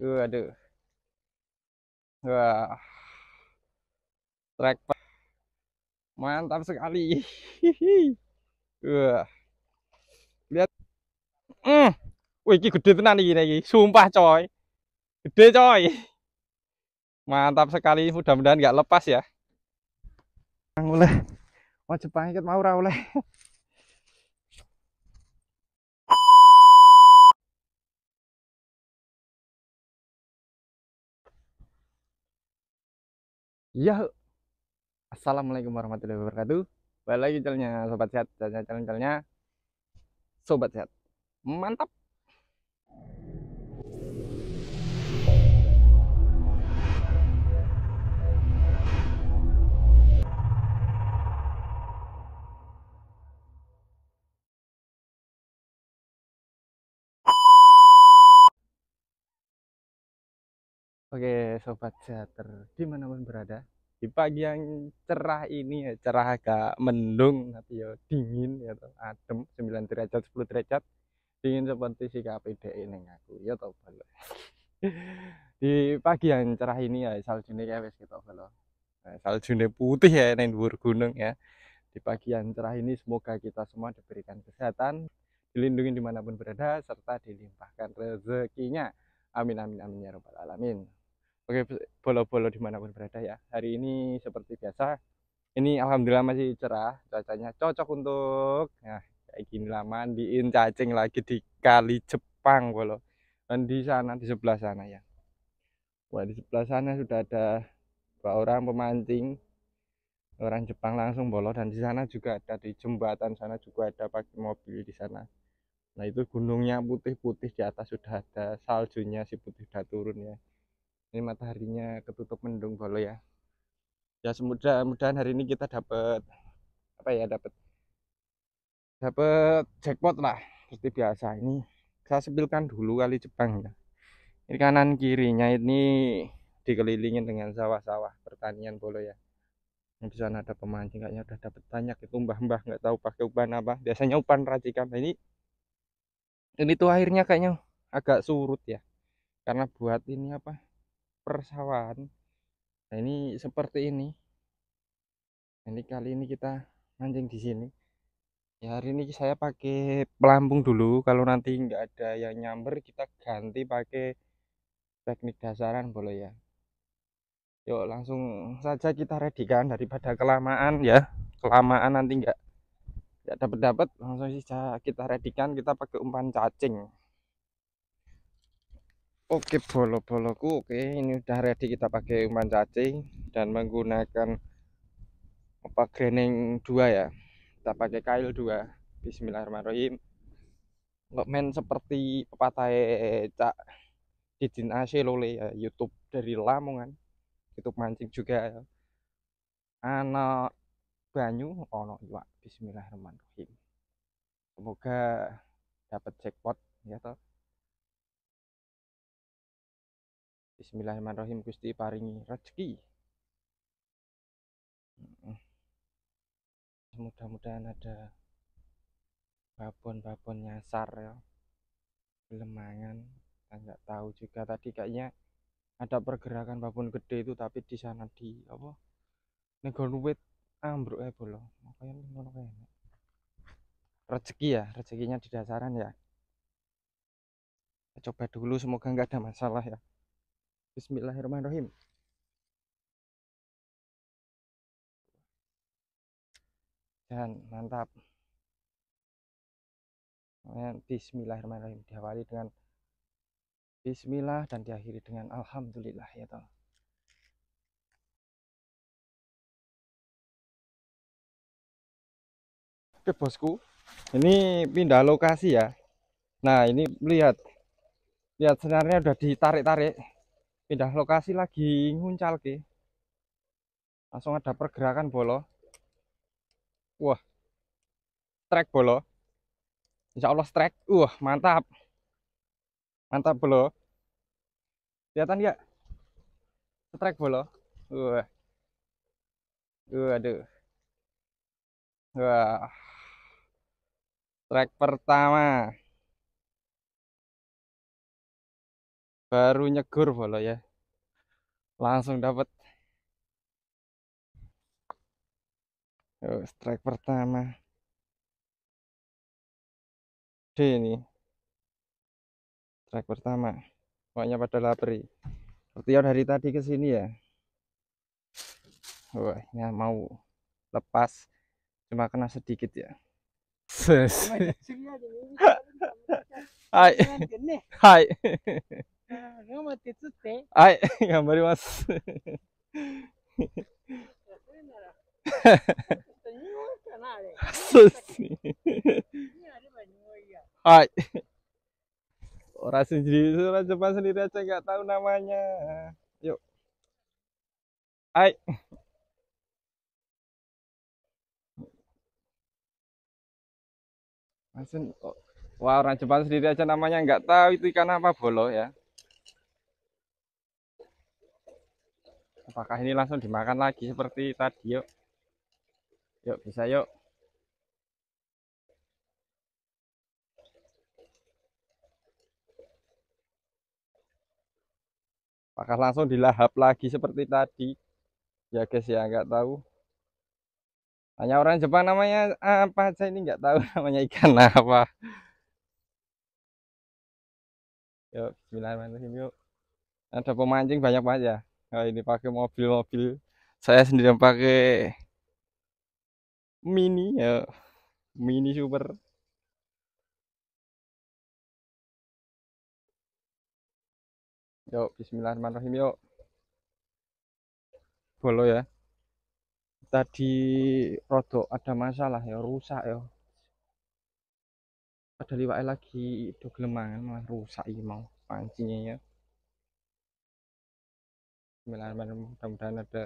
Uh, aduh. Wah. Track mantap sekali. Wah. Lihat. Mm. Wih, ini gede tenan iki iki. Sumpah coy. Gede coy. Mantap sekali, mudah-mudahan enggak lepas ya. Nang oleh. Wah, cepang mau ora oleh. Ya, Assalamualaikum warahmatullahi wabarakatuh Balik lagi channelnya Sobat Sehat Channel-channelnya Sobat Sehat Mantap! Oke sobat sejater dimanapun berada di pagi yang cerah ini ya cerah agak mendung tapi ya dingin ya toh adem 9 derajat 10 derajat dingin seperti si KPD ini aku ya tau balo di pagi yang cerah ini ya salju saljune kewes gitu balo nah, ini putih ya neng dhuwur gunung ya di pagi yang cerah ini semoga kita semua diberikan kesehatan dilindungi dimanapun berada serta dilimpahkan rezekinya amin amin amin ya robbal alamin Oke, bolo-bolo dimanapun berada ya. Hari ini seperti biasa, ini alhamdulillah masih cerah, cuacanya cocok untuk nah kayak gini lama diin cacing lagi di kali Jepang bolo. Dan di sana di sebelah sana ya. Wah di sebelah sana sudah ada dua orang pemancing orang Jepang langsung bolo dan di sana juga ada di jembatan sana juga ada pakai mobil di sana. Nah itu gunungnya putih-putih di atas sudah ada saljunya si putih sudah turun ya ini mataharinya ketutup mendung bolo ya ya semudah mudahan hari ini kita dapat apa ya dapat dapat jackpot lah seperti biasa ini saya sepilkan dulu kali Jepang ya ini kanan kirinya ini dikelilingin dengan sawah-sawah pertanian bolo ya di sana ada pemancing kayaknya udah dapat banyak itu mbah-mbah nggak tahu pakai umpan apa biasanya umpan racikan nah, ini ini tuh akhirnya kayaknya agak surut ya karena buat ini apa persawahan nah ini seperti ini ini kali ini kita mancing di sini ya hari ini saya pakai pelampung dulu kalau nanti nggak ada yang nyamber kita ganti pakai teknik dasaran boleh ya yuk langsung saja kita redikan daripada kelamaan ya kelamaan nanti nggak nggak dapat dapat langsung saja kita redikan. kita pakai umpan cacing Oke bolo-boloku oke ini udah ready kita pakai umpan cacing dan menggunakan apa grening dua ya kita pakai kail 2 bismillahirrahmanirrahim main seperti pepatah cak Didin asil oleh ya, YouTube dari Lamongan YouTube mancing juga ya. anak banyu ono iwak bismillahirrahmanirrahim semoga dapat jackpot ya toh Bismillahirrahmanirrahim Gusti paringi rezeki mudah-mudahan ada babon-babon nyasar ya lemangan nggak tahu juga tadi kayaknya ada pergerakan babon gede itu tapi di sana di apa negor wit ambruk ya bolo makanya ngono rezeki ya rezekinya di dasaran ya coba dulu semoga nggak ada masalah ya Bismillahirrahmanirrahim. Dan mantap. Bismillahirrahmanirrahim diawali dengan Bismillah dan diakhiri dengan Alhamdulillah ya toh. Oke bosku, ini pindah lokasi ya. Nah ini lihat, lihat senarnya udah ditarik-tarik pindah lokasi lagi nguncal ke langsung ada pergerakan bolo wah trek bolo insya Allah trek wah mantap mantap bolo kelihatan ya trek bolo wah wah aduh wah trek pertama baru nyegur bola ya langsung dapat strike pertama D ini strike pertama pokoknya pada lapri seperti dari tadi ke sini ya wah ini mau lepas cuma kena sedikit ya Hai. Hai. 頑張って釣って。はい、頑張ります。そうですね。はい。Orang sendiri, orang Jepang sendiri aja nggak tahu namanya. Yuk. Hai. Masin, wah orang Jepang sendiri aja namanya nggak tahu itu ikan apa bolo ya. apakah ini langsung dimakan lagi seperti tadi yuk yuk bisa yuk apakah langsung dilahap lagi seperti tadi ya guys ya nggak tahu hanya orang Jepang namanya apa saya ini nggak tahu namanya ikan apa yuk Bismillahirrahmanirrahim yuk ada pemancing banyak banget ya nah ini pakai mobil-mobil saya sendiri yang pakai mini ya mini super yuk bismillahirrahmanirrahim yuk bolo ya tadi rodok ada masalah ya rusak ya ada liwake lagi itu gelemangan malah rusak iki mau pancinya ya Bismillahirrahmanirrahim mudah-mudahan ada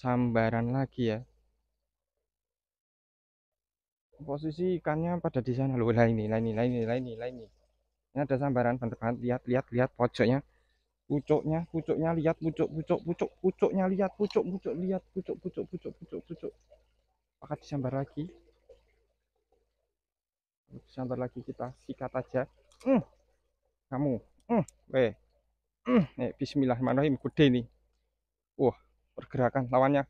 sambaran lagi ya posisi ikannya pada di sana loh ini lah ini lah ini lah ini lain ini ini ada sambaran bentukan lihat lihat lihat pojoknya pucuknya pucuknya lihat pucuk pucuk pucuk pucuknya lihat pucuk pucuk lihat pucuk pucuk pucuk pucuk pucuk apakah disambar lagi disambar lagi kita sikat aja hmm. kamu hmm. weh eh, Bismillahirrahmanirrahim gede ini wah uh, pergerakan lawannya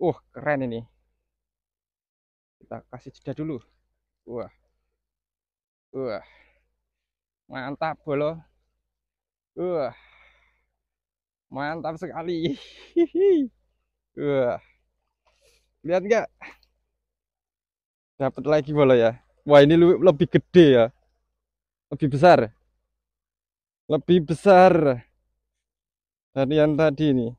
wah uh, keren ini kita kasih jeda dulu wah wah mantap bolo wah mantap sekali wah lihat nggak dapat lagi bola ya wah ini lebih gede ya lebih besar lebih besar dari yang tadi nih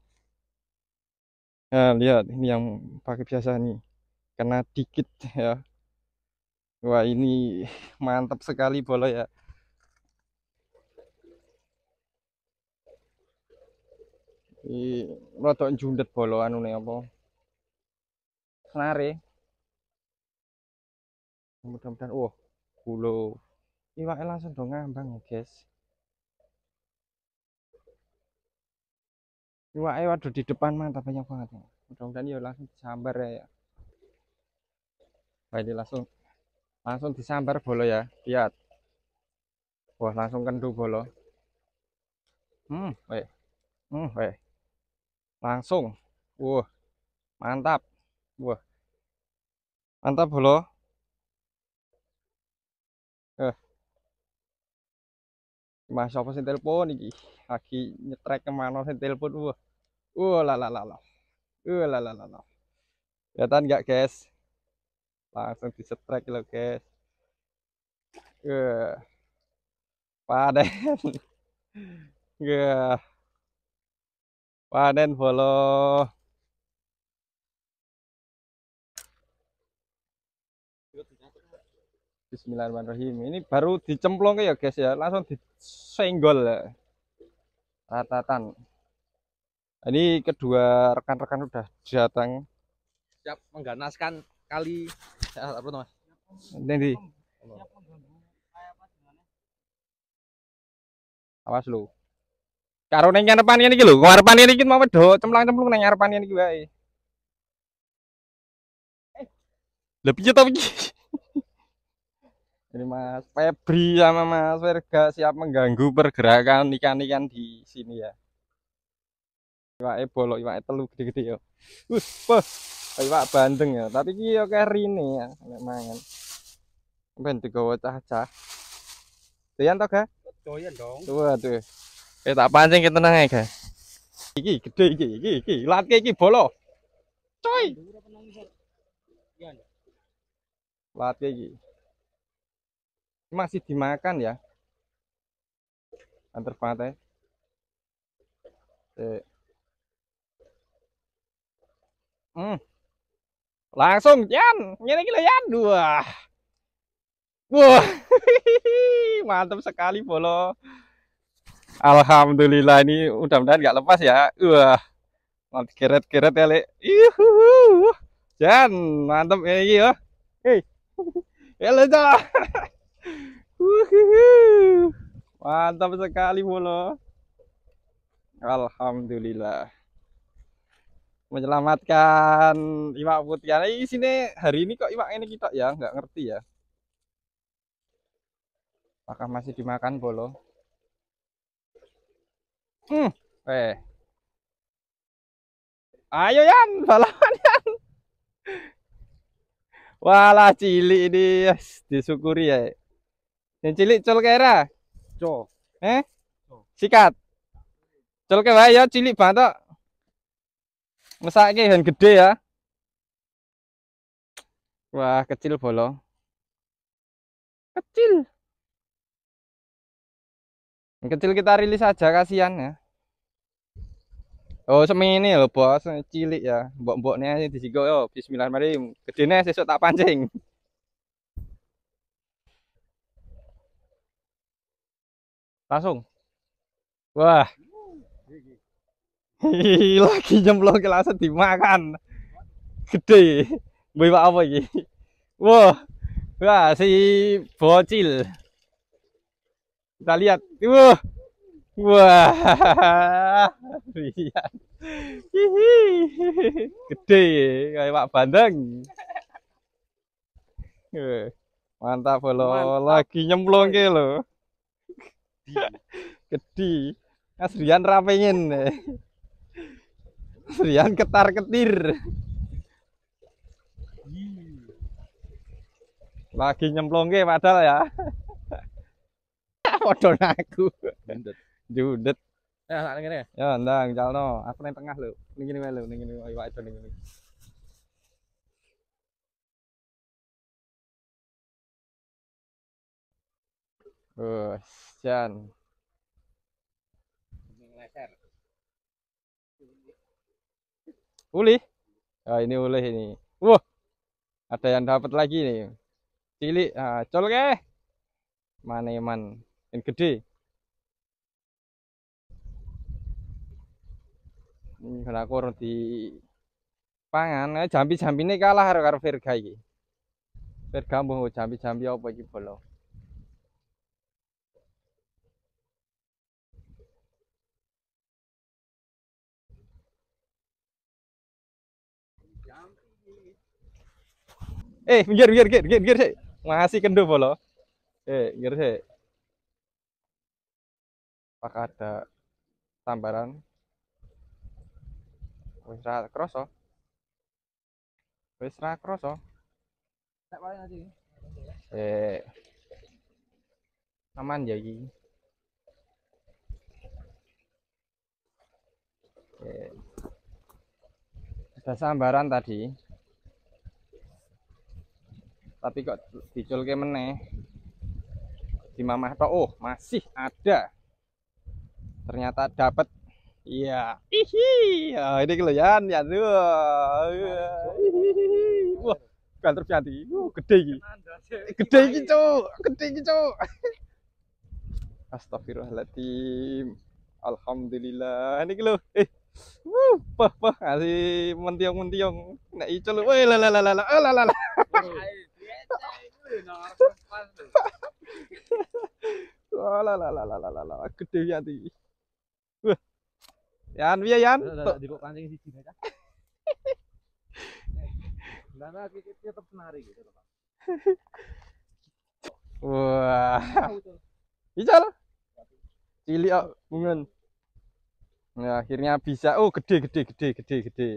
nah lihat ini yang pakai biasa nih kena dikit ya wah ini mantap sekali bola ya ini rotok jundet bola anu nih apa senare mudah-mudahan wah oh, gulo ini langsung dong ngambang ya guys Iwak eh waduh di depan mata banyak banget ya. Mudah-mudahan ya langsung disambar ya, ya. baik ini langsung langsung disambar bolo ya. Lihat. Wah langsung kendu bolo. Hmm, weh. Hmm, weh. Langsung. Wah. Mantap. Wah. Mantap bolo. Eh. Mas apa sih telepon iki? Lagi nyetrek kemana sih telepon wah. Uh, lah, lah, lah, lah, Uh, lah, lah, lah, lah. Kelihatan enggak, guys? Langsung di strike loh, guys. Uh, panen. yeah. Panen follow. Bismillahirrahmanirrahim. Ini baru dicemplung ya guys ya, langsung disenggol ya. Ratatan ini kedua rekan-rekan udah datang siap mengganaskan kali ya, apa mas nanti awas lu karo neng ngarepan ini lho ngarepan ini mau wedo cemplang cemplung neng ngarepan ini wae lah piye to ini Mas Febri sama Mas Verga siap mengganggu pergerakan ikan-ikan di sini ya iwake bolok iwake telu gede-gede yo. wis pas iwak bandeng ya tapi iki yo kerine ya nek mangan ben digawa cah-cah doyan to ga doyan dong tuh tuh eh tak pancing kita tenang ae ga iki gede iki iki iki latke iki bolok coy latke iki masih dimakan ya antar pantai eh. Hmm. Langsung Jan, ini gila Yan dua. Wah, mantap sekali bolo. Alhamdulillah ini udah mudahan nggak lepas ya. Wah, mantap keret-keret ya le. Jan, mantap ya iya. Hei, ya le Mantap sekali bolo. Alhamdulillah menyelamatkan iwak putih. Nah, ini sini hari ini kok iwak ini kita ya nggak ngerti ya. Apakah masih dimakan bolo? Hmm, eh. Ayo Yan, balapan Yan. Walah cilik ini yes, disyukuri ya. Yang cilik col kera. Col. Eh? Sikat. Col ke ya cilik banget Mesake yang gede ya. Wah, kecil bolo. Kecil. Yang kecil kita rilis aja kasihan ya. Oh, ini loh, Bos. Cilik ya. mbok di sigo. Oh Bismillah mari gedene sesuk tak pancing. Langsung. Wah, lagi nyemplung ke langsung dimakan gede bawa apa ini wah wow. wah si bocil kita lihat wah wah lihat gede kayak pak bandeng mantap lo lagi nyemplung ke lo gede kasihan Rian nih Rian ketar ketir. Lagi nyemplung ke padahal ya. Podo aku. Jundet. Jundet. Ya, nak ngene. Ya, ndang jalno. Aku nang tengah lho. Ning ngene wae lho, ning ngene wae iwak itu ning ngene. Wes, jan. Uh, ulih ah, ini ulih ini wah ada yang dapat lagi nih cilik ah, col ke mana yang gede ini kena kurang di pangan eh, jambi-jambi ini kalah karo Virga ini Virga mau jambi-jambi apa ini bolong Eh, minggir, minggir, minggir, minggir, minggir, Masih kendo bolo. Eh, minggir, sih. Apakah ada tambaran? Wis ra kroso. Wis ra kroso. Tak paling Eh. Aman ya iki. Eh. Ada sambaran tadi tapi kok dicul diculke meneh di mamah toh oh masih ada ternyata dapat iya ihi oh, ini kelihatan ya tuh wah kan terjadi uh, gede gitu gede gitu gede gitu Astagfirullahaladzim Alhamdulillah ini gitu eh Wuh, pah pah asih mentiung mentiung, nek icul woi la la la oh, Wala la la la la la gede ya ti. Wah. Yan piye yan? Di kok kancing siji aja. Lah nah iki tetep menarik gitu Pak. Wah. Ical. Cilik kok bungen. Nah, akhirnya bisa. Oh, gede gede gede gede gede.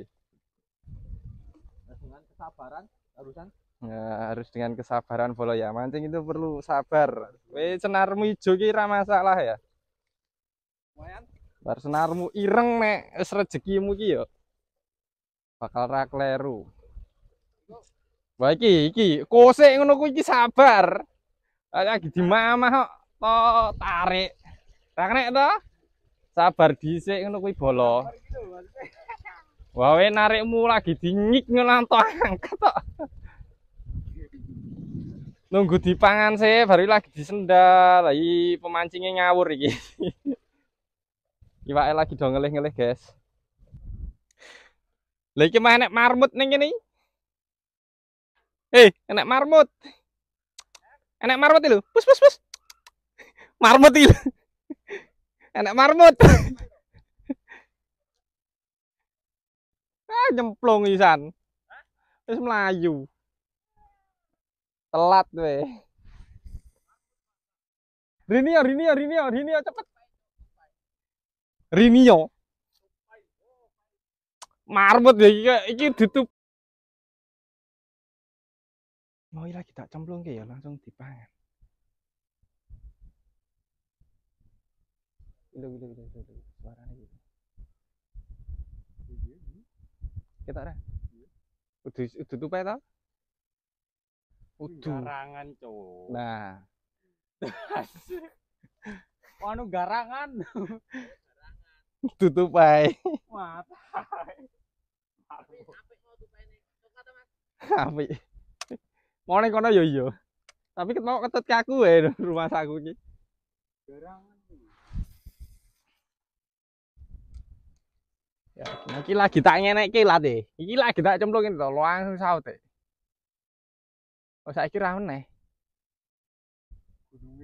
Dengan kesabaran, harusan harus dengan kesabaran follow ya mancing itu perlu sabar we senarmu hijau kira masalah ya bar senarmu ireng nek es rezekimu ki yo bakal rakleru baik iki kose ngono ku iki sabar lagi di mama kok to tarik rakne to sabar dhisik ngono kuwi bolo wae narikmu lagi dinyik ngono to angkat nunggu di pangan sih baru lagi disendal lagi pemancingnya ngawur iki Iwak lagi dong ngelih-ngelih guys Lagi mah enak marmut neng ini. Hei, enak eh, marmut enak marmut itu pus pus pus marmut itu enak marmut ah nyemplung isan terus melayu Telat weh. Rinio, Rinio, Rinio, Rinio cepet. Rinio. Marbot ya iki iki ditutup. Mau oh, lagi iya, tak cemplung ya langsung dipangan. Gila gila gila gila suaranya gitu. Kita ada. Udah tutup ya tau? Udu. Garangan, cowok Nah. anu garangan. Tutup ae. Mata. Ya iya. tapi Mau nih kono yo yo. Tapi mau ketut kaku aku ya rumah saku iki. Garangan. Ya, iki lagi tak ngenekke late. Iki lagi tak cemplungin to, langsung saute. Oh saiki ra meneh. Gunung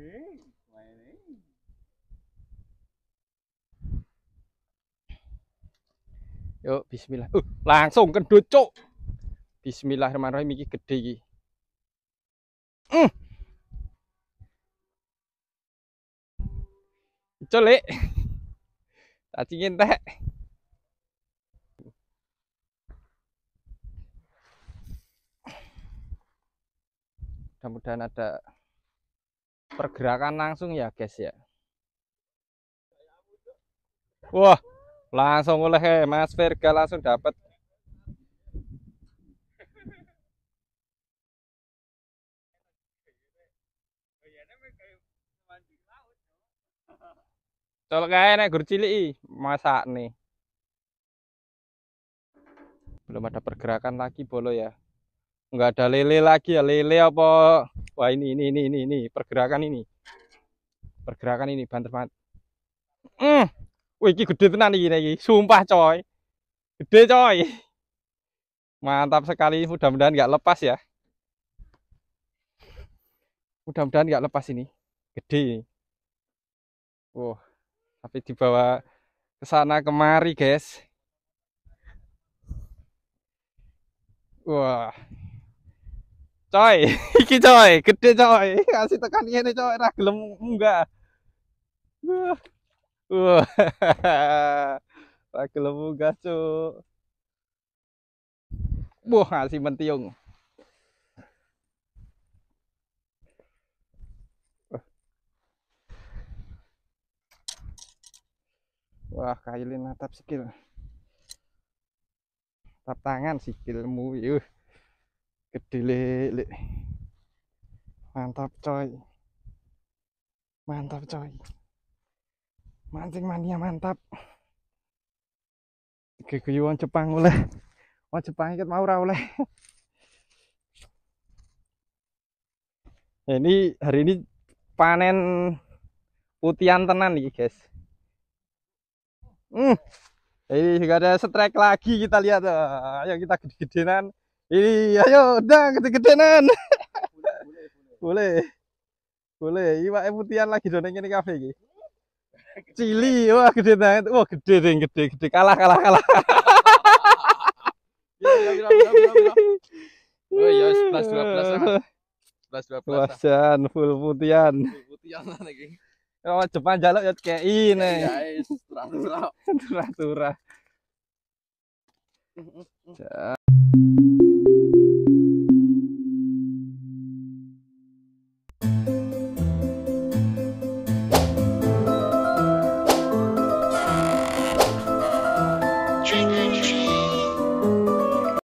Yuk bismillah. Uh, langsung kendut cuk. Bismillahirrahmanirrahim iki gede iki. Mm. Colek. Tak cingin teh. mudah-mudahan ada pergerakan langsung ya guys ya wah langsung oleh Mas Verga langsung dapat Kalau kayak nek gur masak nih. Belum ada pergerakan lagi bolo ya nggak ada lele lagi ya lele apa wah ini ini ini ini ini pergerakan ini pergerakan ini banter banget hmm wih ini gede tenan ini ini sumpah coy gede coy mantap sekali mudah-mudahan nggak lepas ya mudah-mudahan nggak lepas ini gede wow tapi dibawa ke sana kemari guys wah coy iki coy gede coy kasih tekan ini coy ra gelem enggak wah uh. ra gelem enggak cuk wah ngasih mentiung wah kailin atap sikil tap tangan sikilmu yuh gede lele mantap coy mantap coy mancing mania mantap geguyuan Jepang oleh wah Jepang ikut mau oleh ini hari ini panen putian tenan nih guys hmm ini juga ada strike lagi kita lihat ayo kita gede-gedean ini iya, ayo udah gede-gedenan. Boleh. Boleh. Iwak iya, putian lagi dong ngene kafe iki. Cili, wah gede banget. Wah gede ding gede gede kalah kalah kalah. Iya, oh iya 11 12 11 12. Wasan full putian, putian lagi. Kalau oh, Jepang jaluk ya kayak ini. Ya, turah-turah. Turah-turah.